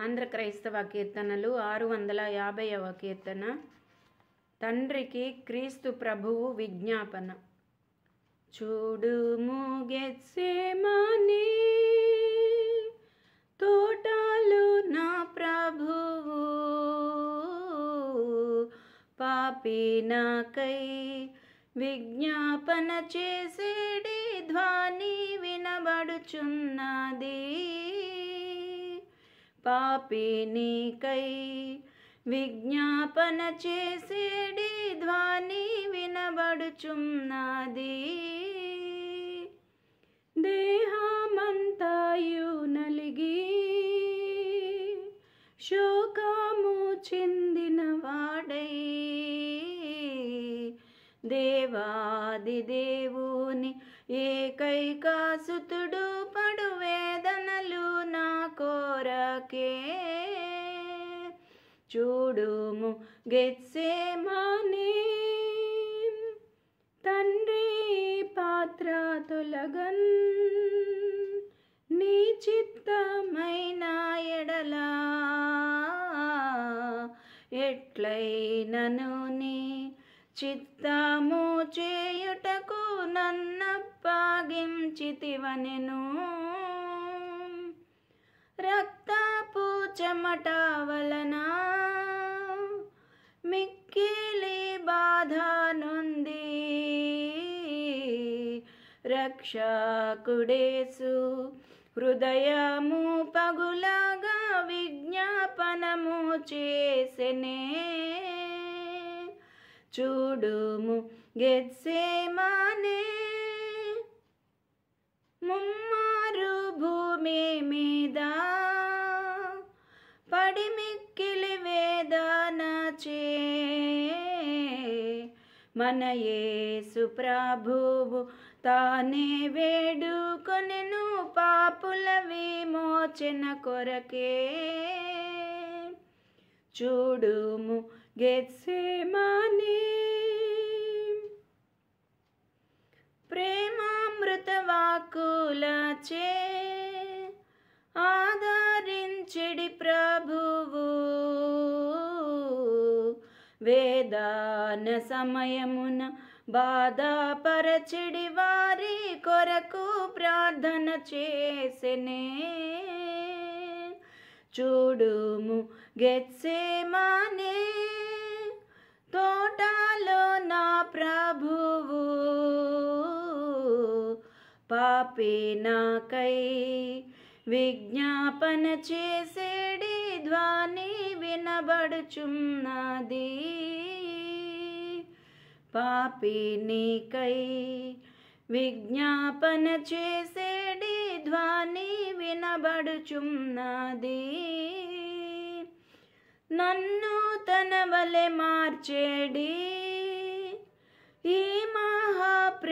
ఆంధ్ర క్రైస్తవ కీర్తనలు ఆరు వందల యాభైవ కీర్తన తండ్రికి క్రీస్తు ప్రభువు విజ్ఞాపన చూడు ముగెత్సేమని తోటాలు నా ప్రభువు పాపి నాకై విజ్ఞాపన చేసేడి ధ్వని వినబడుచున్నది పాపినికై విజ్ఞాపన చేసేడి ధ్వని వినబడుచున్నది దేహమంతాయు నలిగి శోకము చెందిన వాడై దేవాది దేవుని సుతుడు పడు వేదనలు నా కోరకే చూడుము గెత్సేమాని తండ్రి పాత్ర తొలగన్ నీ చిత్తమైన ఎడలా ఎట్లైనను నీ చిత్తము చేయుటకు నన్నప్పాగించితివనెను రక్తపు చెమట వలన మిక్కిలి బాధ నుంది రక్షకుడేసు హృదయము పగులాగా విజ్ఞాపనము చేసెనే చూడుము గెత్సేమానే ముమ్మారు భూమి మీద పడి పడిమిక్కిలి వేదనచే మన యేసు ప్రభువు తానే వేడుకొనెను పాపుల విమోచన కొరకే చూడుము గెత్సేమానే ప్రేమామృత వాకులచే ఆదరించెడి ప్రభువు వేదాన సమయమున పరచిడి వారి కొరకు ప్రార్థన చేసినే చూడుము గెత్సేమానే తోటలో నా ప్రభువు పాపి నాకై విజ్ఞాపన చేసేడి ధ్వని వినబడుచున్నది పాపి విజ్ఞాపన చేసేడి ధ్వని వినబడుచున్నది నన్ను తన వలె మార్చేడి ఈ మహాప్రేమను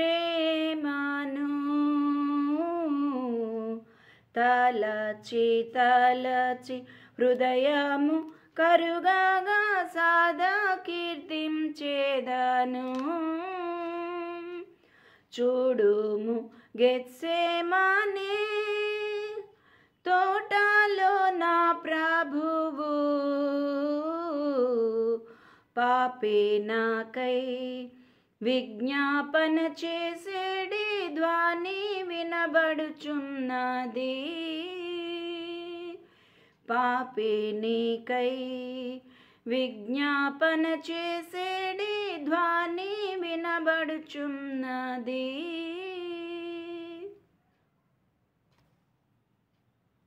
తలచి తలచి హృదయము కరుగా సాదా కీర్తించేదను చూడుము మానే నాకై విజ్ఞాపన చేసేడి ధ్వని వినబడుచున్నది పాపే నీకై విజ్ఞాపన చేసేడి ధ్వని వినబడుచున్నది